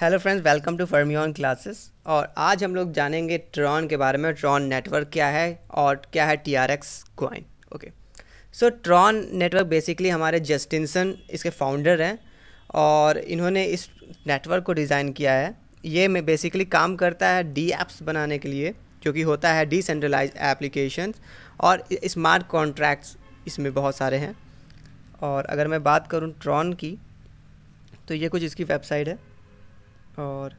hello friends welcome to Fermion classes और आज हम लोग जानेंगे ट्रॉन के बारे में ट्रॉन नेटवर्क क्या है और क्या है T R X coin okay so Tron network basically हमारे जस्टिनसन इसके फाउंडर हैं और इन्होंने इस नेटवर्क को डिज़ाइन किया है ये में बेसिकली काम करता है डी एप्स बनाने के लिए जो कि होता है डिसेंट्रलाइज एप्लीकेशन और स्मार्ट कॉन्ट्रैक्ट्स इसमें बहुत सारे हैं और अगर मैं बात करूँ ट्रॉन की तो ये कुछ इसकी वेबसाइट है और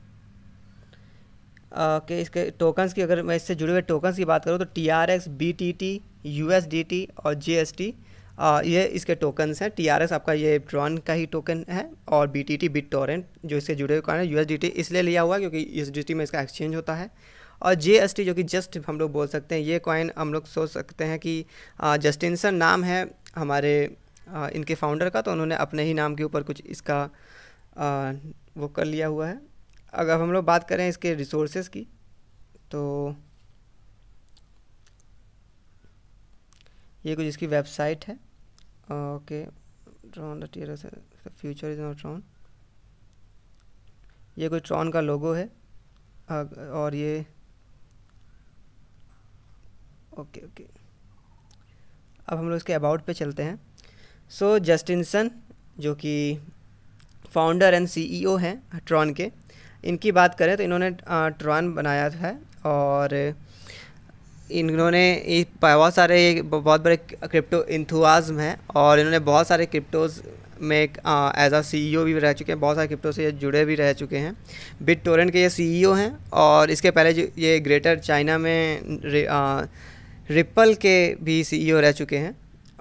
के इसके टोकन्स की अगर मैं इससे जुड़े हुए टोकन्स की बात करूँ तो T R X B T T U S D T और जी एस टी ये इसके टोकन्स हैं टी आर एस आपका ये ड्रॉन का ही टोकन है और B T T BitTorrent जो इससे जुड़े हुए कारण यू एस डी टी इसलिए लिया हुआ है क्योंकि यू एस डी टी में इसका एक्सचेंज होता है और जे एस टी जो कि जस्ट हम लोग बोल सकते हैं ये कॉइन हम लोग सोच सकते हैं कि जस्टिनसन नाम है हमारे इनके फाउंडर का तो उन्होंने अपने ही नाम के ऊपर कुछ इसका वो कर लिया हुआ है अगर हम लोग बात करें इसके रिसोर्सेज की तो ये कुछ इसकी वेबसाइट है okay Tron future is not Tron ये कुछ ट्रॉन का लोगो है और ये ओके ओके अब हम लोग इसके अबाउट पे चलते हैं सो so, जस्टिनसन जो कि फाउंडर एंड सीईओ हैं ट्रॉन के इनकी बात करें तो इन्होंने ट्रॉन बनाया है और इन्होंने बहुत सारे बहुत बड़े क्रिप्टो इंथुआज़म हैं और इन्होंने बहुत सारे क्रिप्टोज़ में एज आ सी भी रह चुके हैं बहुत सारे क्रिप्टो से जुड़े भी रह चुके हैं बिट टोरेंट के ये सी e हैं और इसके पहले जो ये ग्रेटर चाइना में रि, आ, रिपल के भी सी e रह चुके हैं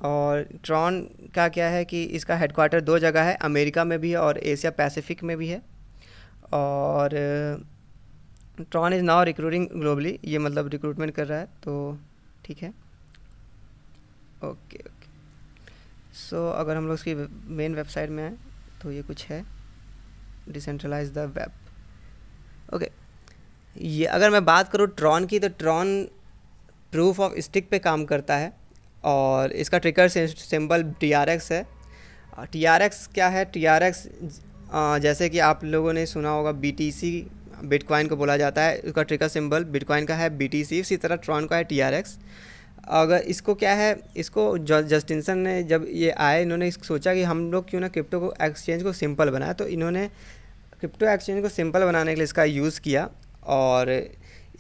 और ट्रॉन का क्या है कि इसका हेडक्वार्टर दो जगह है अमेरिका में भी है और एशिया पैसिफिक में भी है और Tron is now recruiting globally ये मतलब रिक्रूटमेंट कर रहा है तो ठीक है ओके ओके सो अगर हम लोग उसकी मेन वेबसाइट में आए तो ये कुछ है डिसेंट्रलाइज द वेब ओके ये अगर मैं बात करूँ ट्रॉन की तो ट्रॉन प्रूफ ऑफ स्टिक पे काम करता है और इसका ticker symbol T R X है टी आर एक्स क्या है टी आर एक्स जैसे कि आप लोगों ने सुना होगा बी टी सी बिटकॉइन को बोला जाता है उसका ट्रिकर सिंबल बिटकॉइन का है बी टी सी इसी तरह ट्रॉन का है टी आर एक्स अगर इसको क्या है इसको जस्टिनसन ने जब ये आए इन्होंने सोचा कि हम लोग क्यों ना क्रिप्टो को एक्सचेंज को सिंपल बनाए तो इन्होंने क्रिप्टो एक्सचेंज को सिंपल बनाने के लिए इसका यूज़ किया और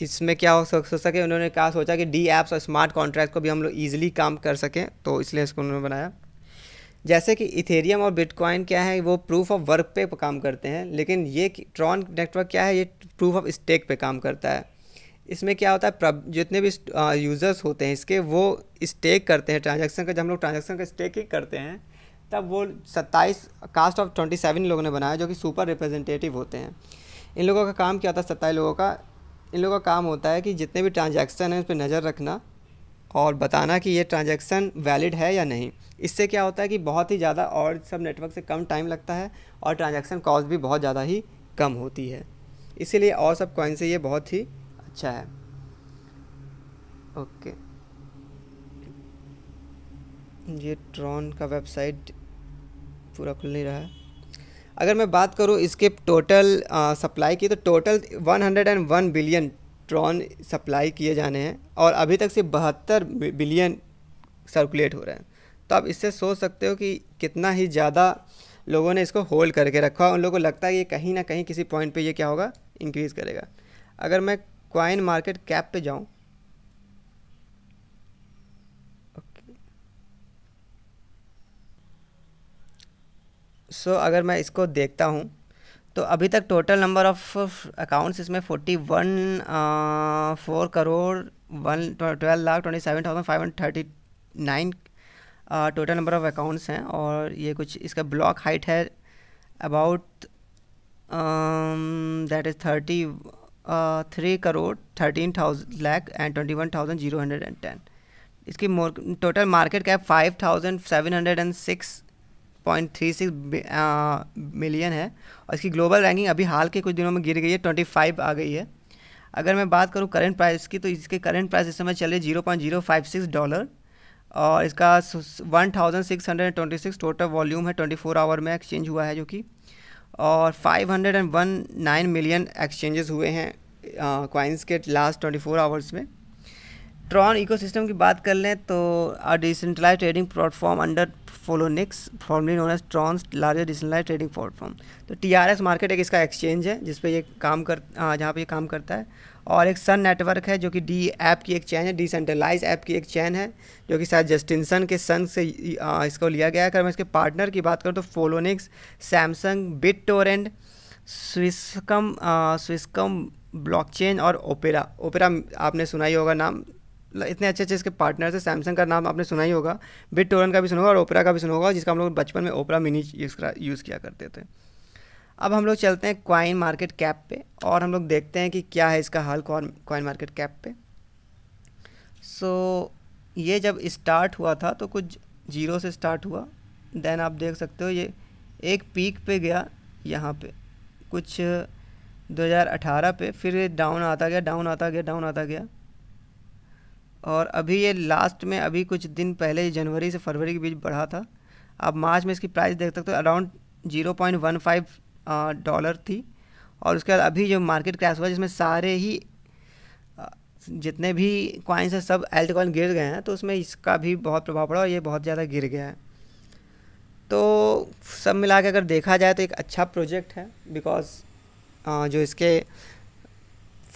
इसमें क्या हो सक सके उन्होंने कहा सोचा कि डी एप्स और स्मार्ट कॉन्ट्रैक्ट को भी हम लोग ईजिली काम कर सकें तो इसलिए इसको उन्होंने बनाया जैसे कि इथेरियम और बिटकॉइन क्या है वो प्रूफ ऑफ वर्क पे काम करते हैं लेकिन ये ट्रॉन नेटवर्क क्या है ये प्रूफ ऑफ स्टेक पे काम करता है इसमें क्या होता है जितने भी यूज़र्स होते हैं इसके वो स्टेक करते हैं ट्रांजेक्शन का जब हम लोग ट्रांजेक्शन का स्टेकिंग करते हैं तब वो सत्ताईस कास्ट ऑफ ट्वेंटी सेवन लोगों ने बनाया जो कि सुपर रिप्रेजेंटेटिव होते हैं इन लोगों का काम क्या होता है सत्ताईस लोगों का इन लोगों का काम होता है कि जितने भी ट्रांजेक्शन हैं उस पर नज़र रखना और बताना कि ये ट्रांजैक्शन वैलिड है या नहीं इससे क्या होता है कि बहुत ही ज़्यादा और सब नेटवर्क से कम टाइम लगता है और ट्रांजैक्शन कॉस्ट भी बहुत ज़्यादा ही कम होती है इसीलिए और सब कॉइन से ये बहुत ही अच्छा है ओके ये ट्रॉन का वेबसाइट पूरा खुल नहीं रहा है अगर मैं बात करूँ इसके टोटल सप्लाई की तो टोटल 101 बिलियन इलेक्ट्रॉन सप्लाई किए जाने हैं और अभी तक सिर्फ बहत्तर बिलियन सर्कुलेट हो रहे हैं तो आप इससे सोच सकते हो कि कितना ही ज़्यादा लोगों ने इसको होल्ड करके रखा उन लोगों को लगता है कि कहीं ना कहीं किसी पॉइंट पे ये क्या होगा इंक्रीज़ करेगा अगर मैं क्वाइन मार्केट कैप पे जाऊँ सो अगर मैं इसको देखता हूँ तो अभी तक टोटल नंबर ऑफ अकाउंट्स इसमें forty one four crore one twelve lakh twenty seven thousand five hundred thirty nine total number of accounts हैं और ये कुछ इसका ब्लॉक हाइट है about that is thirty three crore thirteen thousand lakh and twenty one thousand zero hundred and ten इसकी total market cap five thousand seven hundred and six point three six million है और इसकी ग्लोबल रैंकिंग अभी हाल के कुछ दिनों में गिर गई है ट्वेंटी फाइव आ गई है अगर मैं बात करूँ करेंट प्राइस की तो इसके करेंट प्राइस इस समय चल रही zero point zero five six dollar और इसका one thousand six hundred twenty six total volume है ट्वेंटी फोर आवर में एक्सचेंज हुआ है जो कि और five hundred and one nine million exchanges हुए हैं कॉइन्स के लास्ट ट्वेंटी फोर आवर्स में ट्रॉन इकोसिस्टम की बात कर लें तो decentralize trading platform under Poloniex formerly known as Tron's larger decentralize trading platform तो टी आर एस मार्केट एक इसका एक्सचेंज है जिस पर ये काम कर जहाँ पर ये काम करता है और एक सन नेटवर्क है जो कि डी ऐप की एक चैन है डिसेंट्रलाइज ऐप की एक चैन है जो कि शायद जस्टिनसन के सन से इसको लिया गया है अगर मैं इसके पार्टनर की बात करूँ तो Poloniex Samsung BitTorrent Swisscom Swisscom blockchain और ओपेरा ओपेरा आपने सुना ही होगा नाम इतने अच्छे अच्छे इसके पार्टनर्स हैं सैमसंग का नाम आपने सुना ही होगा बिट टोरन का भी सुना होगा और ओपरा का भी सुना होगा जिसका हम लोग बचपन में ओपरा मिनी यूज़ किया करते थे अब हम लोग चलते हैं क्वाइन मार्केट कैप पे और हम लोग देखते हैं कि क्या है इसका हाल क्वाइन मार्केट कैप पे सो so, ये जब स्टार्ट हुआ था तो कुछ जीरो से स्टार्ट हुआ देन आप देख सकते हो ये एक पीक पे गया यहाँ पे कुछ 2018 पे फिर डाउन आता गया डाउन आता गया डाउन आता गया और अभी ये लास्ट में अभी कुछ दिन पहले जनवरी से फरवरी के बीच बढ़ा था आप मार्च में इसकी प्राइस देख सकते हो around zero point one five dollar थी और उसके बाद अभी जो मार्केट क्रैश हुआ जिसमें सारे ही जितने भी कॉइन्स हैं सब एल्ट कॉइन गिर गए हैं तो उसमें इसका भी बहुत प्रभाव पड़ा और ये बहुत ज़्यादा गिर गया है तो सब मिला के अगर देखा जाए तो एक अच्छा प्रोजेक्ट है बिकॉज जो इसके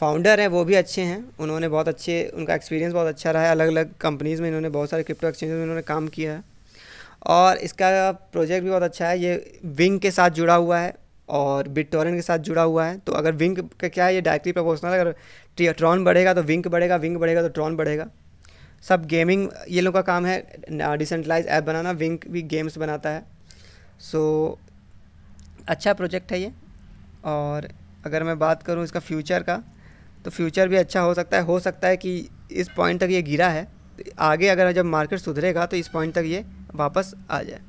फाउंडर हैं वो भी अच्छे हैं उन्होंने बहुत अच्छे उनका एक्सपीरियंस बहुत अच्छा रहा है अलग अलग कंपनीज़ में इन्होंने बहुत सारे क्रिप्टो एक्सचेंज में इन्होंने काम किया है और इसका प्रोजेक्ट भी बहुत अच्छा है ये विंग के साथ जुड़ा हुआ है और बिटटोरेंट के साथ जुड़ा हुआ है तो अगर विंग का क्या है ये डायरेक्टली प्रोपोर्शनल अगर ट्रॉन बढ़ेगा तो विंग बढ़ेगा विंग बढ़ेगा तो ट्रॉन बढ़ेगा सब गेमिंग ये लोग का काम है डिसेंट्रलाइज ऐप बनाना विंग भी गेम्स बनाता है सो so, अच्छा प्रोजेक्ट है ये और अगर मैं बात करूँ इसका फ्यूचर का तो फ्यूचर भी अच्छा हो सकता है हो सकता है कि इस पॉइंट तक ये गिरा है तो आगे अगर जब मार्केट सुधरेगा तो इस पॉइंट तक ये वापस आ जाए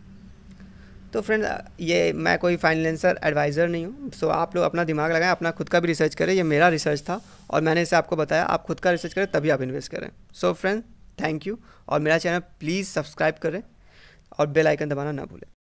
तो फ्रेंड ये मैं कोई फाइनेंसर एडवाइज़र नहीं हूँ सो आप लोग अपना दिमाग लगाएं अपना खुद का भी रिसर्च करें ये मेरा रिसर्च था और मैंने इसे आपको बताया आप खुद का रिसर्च करें तभी आप इन्वेस्ट करें सो फ्रेंड थैंक यू और मेरा चैनल प्लीज़ सब्सक्राइब करें और बेल आइकन दबाना ना भूलें